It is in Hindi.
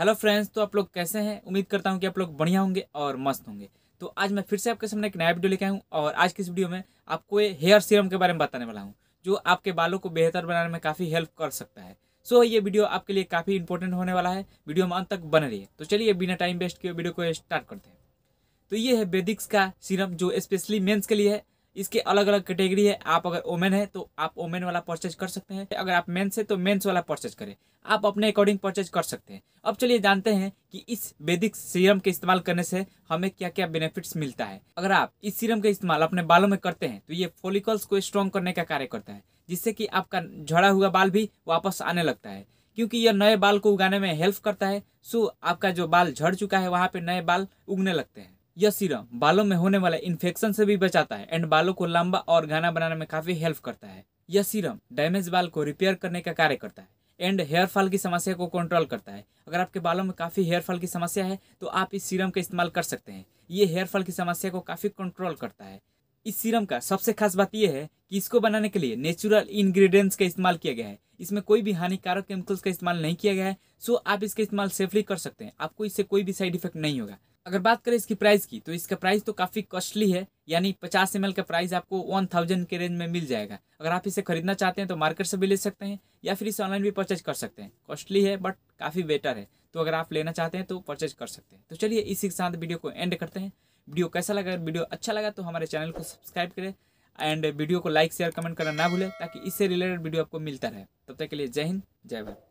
हेलो फ्रेंड्स तो आप लोग कैसे हैं उम्मीद करता हूँ कि आप लोग बढ़िया होंगे और मस्त होंगे तो आज मैं फिर से आपके सामने एक नया वीडियो लेके आऊँ हूँ और आज की इस वीडियो में आपको ये हेयर सीरम के बारे में बताने वाला हूँ जो आपके बालों को बेहतर बनाने में काफ़ी हेल्प कर सकता है सो so, ये वीडियो आपके लिए काफ़ी इंपॉर्टेंट होने वाला है वीडियो हम अंत तक बन रही है तो चलिए बिना टाइम वेस्ट किए वीडियो को स्टार्ट करते हैं तो ये है बेदिक्स का सीरम जो स्पेशली मेन्स के लिए है इसके अलग अलग कैटेगरी है आप अगर ओमेन है तो आप ओमेन वाला परचेज कर सकते हैं अगर आप मेन्स है तो मेन्स वाला परचेज करें आप अपने अकॉर्डिंग परचेज कर सकते हैं अब चलिए जानते हैं कि इस वैदिक सीरम के इस्तेमाल करने से हमें क्या क्या बेनिफिट्स मिलता है अगर आप इस सीरम का इस्तेमाल अपने बालों में करते हैं तो ये फोलिकल्स को स्ट्रॉन्ग करने का कार्य करता है जिससे कि आपका झड़ा हुआ बाल भी वापस आने लगता है क्योंकि यह नए बाल को उगाने में हेल्प करता है सो आपका जो बाल झड़ चुका है वहाँ पर नए बाल उगने लगते हैं यह सीरम बालों में होने वाले इन्फेक्शन से भी बचाता है एंड बालों को लंबा और घना बनाने में काफी हेल्प करता है यह सीरम डैमेज बाल को रिपेयर करने का कार्य करता है एंड हेयर फॉल की समस्या को कंट्रोल करता है अगर आपके बालों में काफ़ी हेयर फॉल की समस्या है तो आप इस सीरम का इस्तेमाल कर सकते हैं ये हेयर फॉल की समस्या को काफ़ी कंट्रोल करता है इस सीरम का सबसे खास बात यह है कि इसको बनाने के लिए नेचुरल इंग्रेडिएंट्स का इस्तेमाल किया गया है इसमें कोई भी हानिकारक केमिकल्स का इस्तेमाल नहीं किया गया है सो आप इसका इस्तेमाल सेफली कर सकते हैं आपको इससे कोई भी साइड इफेक्ट नहीं होगा अगर बात करें इसकी प्राइस की तो इसका प्राइस तो काफ़ी कॉस्टली है यानी 50 एम का प्राइस आपको 1000 के रेंज में मिल जाएगा अगर आप इसे खरीदना चाहते हैं तो मार्केट से भी ले सकते हैं या फिर इसे ऑनलाइन भी परचेज कर सकते हैं कॉस्टली है बट काफ़ी बेटर है तो अगर आप लेना चाहते हैं तो परचेज कर सकते हैं तो चलिए इसी के साथ वीडियो को एंड करते हैं वीडियो कैसा लगा वीडियो अच्छा लगा तो हमारे चैनल को सब्सक्राइब करें एंड वीडियो को लाइक शेयर कमेंट करना ना भूलें ताकि इससे रिलेटेड वीडियो आपको मिलता रहे तब तक के लिए जय हिंद जय भारत